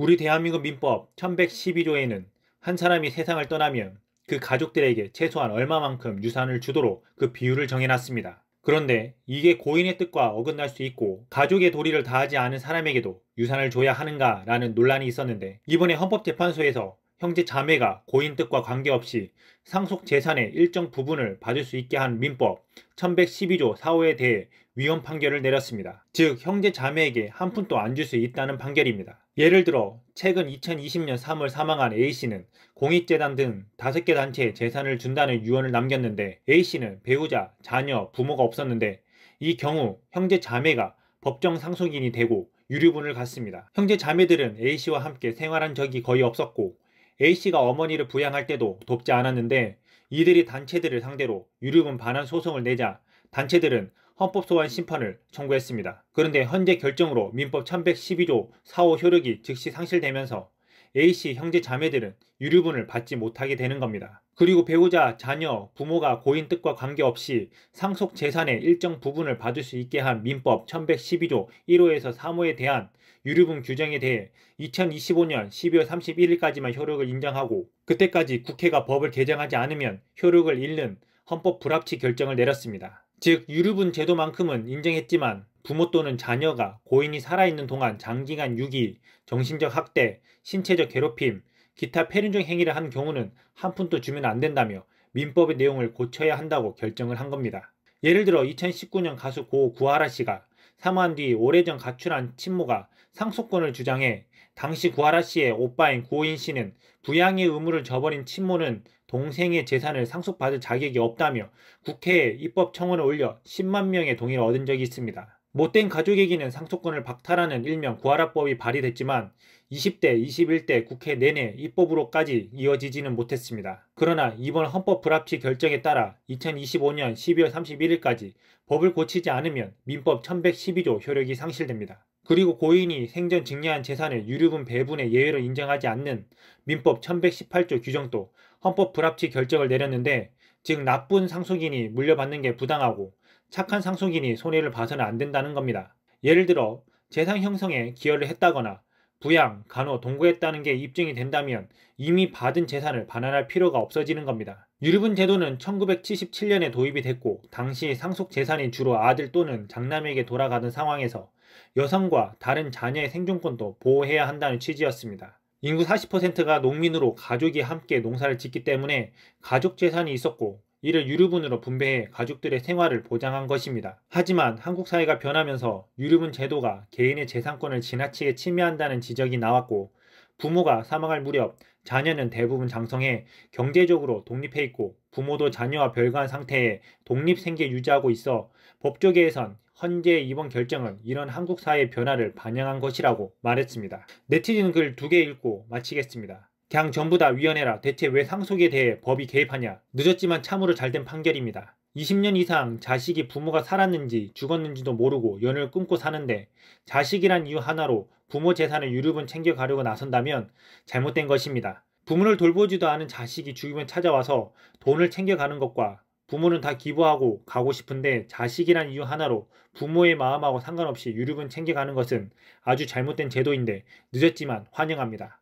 우리 대한민국 민법 1112조에는 한 사람이 세상을 떠나면 그 가족들에게 최소한 얼마만큼 유산을 주도록 그 비율을 정해놨습니다. 그런데 이게 고인의 뜻과 어긋날 수 있고 가족의 도리를 다하지 않은 사람에게도 유산을 줘야 하는가라는 논란이 있었는데 이번에 헌법재판소에서 형제 자매가 고인 뜻과 관계없이 상속 재산의 일정 부분을 받을 수 있게 한 민법 1112조 4호에 대해 위헌 판결을 내렸습니다. 즉 형제 자매에게 한 푼도 안 줄 수 있다는 판결입니다. 예를 들어 최근 2020년 3월 사망한 A씨는 공익재단 등 5개 단체에 재산을 준다는 유언을 남겼는데 A씨는 배우자, 자녀, 부모가 없었는데 이 경우 형제 자매가 법정 상속인이 되고 유류분을 갖습니다. 형제 자매들은 A씨와 함께 생활한 적이 거의 없었고 A씨가 어머니를 부양할 때도 돕지 않았는데 이들이 단체들을 상대로 유류분 반환 소송을 내자 단체들은 헌법소원 심판을 청구했습니다. 그런데 현재 결정으로 민법 312조 4호 효력이 즉시 상실되면서 A씨 형제 자매들은 유류분을 받지 못하게 되는 겁니다. 그리고 배우자, 자녀, 부모가 고인 뜻과 관계없이 상속 재산의 일정 부분을 받을 수 있게 한 민법 1112조 1호에서 3호에 대한 유류분 규정에 대해 2025년 12월 31일까지만 효력을 인정하고 그때까지 국회가 법을 개정하지 않으면 효력을 잃는 헌법 불합치 결정을 내렸습니다. 즉 유류분 제도만큼은 인정했지만 부모 또는 자녀가 고인이 살아있는 동안 장기간 유기, 정신적 학대, 신체적 괴롭힘, 기타 폐륜적 행위를 한 경우는 한 푼도 주면 안 된다며 민법의 내용을 고쳐야 한다고 결정을 한 겁니다. 예를 들어 2019년 가수 고 구하라 씨가 사망한 뒤 오래전 가출한 친모가 상속권을 주장해 당시 구하라 씨의 오빠인 구호인 씨는 부양의 의무를 저버린 친모는 동생의 재산을 상속받을 자격이 없다며 국회에 입법 청원을 올려 10만 명의 동의를 얻은 적이 있습니다. 못된 가족에게는 상속권을 박탈하는 일명 구하라법이 발의됐지만 20대, 21대 국회 내내 입법으로까지 이어지지는 못했습니다. 그러나 이번 헌법 불합치 결정에 따라 2025년 12월 31일까지 법을 고치지 않으면 민법 1112조 효력이 상실됩니다. 그리고 고인이 생전 증여한 재산의 유류분 배분의 예외로 인정하지 않는 민법 1118조 규정도 헌법 불합치 결정을 내렸는데 즉 나쁜 상속인이 물려받는 게 부당하고 착한 상속인이 손해를 봐서는 안 된다는 겁니다. 예를 들어 재산 형성에 기여를 했다거나 부양, 간호, 동거했다는 게 입증이 된다면 이미 받은 재산을 반환할 필요가 없어지는 겁니다. 유류분 제도는 1977년에 도입이 됐고 당시 상속 재산이 주로 아들 또는 장남에게 돌아가는 상황에서 여성과 다른 자녀의 생존권도 보호해야 한다는 취지였습니다. 인구 40%가 농민으로 가족이 함께 농사를 짓기 때문에 가족 재산이 있었고 이를 유류분으로 분배해 가족들의 생활을 보장한 것입니다. 하지만 한국 사회가 변하면서 유류분 제도가 개인의 재산권을 지나치게 침해한다는 지적이 나왔고 부모가 사망할 무렵 자녀는 대부분 장성해 경제적으로 독립해 있고 부모도 자녀와 별개한 상태에 독립 생계 유지하고 있어 법조계에선 헌재의 이번 결정은 이런 한국 사회의 변화를 반영한 것이라고 말했습니다. 네티즌 글 두 개 읽고 마치겠습니다. 그냥 전부 다 위원회라 대체 왜 상속에 대해 법이 개입하냐. 늦었지만 참으로 잘된 판결입니다. 20년 이상 자식이 부모가 살았는지 죽었는지도 모르고 연을 끊고 사는데 자식이란 이유 하나로 부모 재산을 유류분 챙겨가려고 나선다면 잘못된 것입니다. 부모를 돌보지도 않은 자식이 죽으면 찾아와서 돈을 챙겨가는 것과 부모는 다 기부하고 가고 싶은데 자식이란 이유 하나로 부모의 마음하고 상관없이 유류분 챙겨가는 것은 아주 잘못된 제도인데 늦었지만 환영합니다.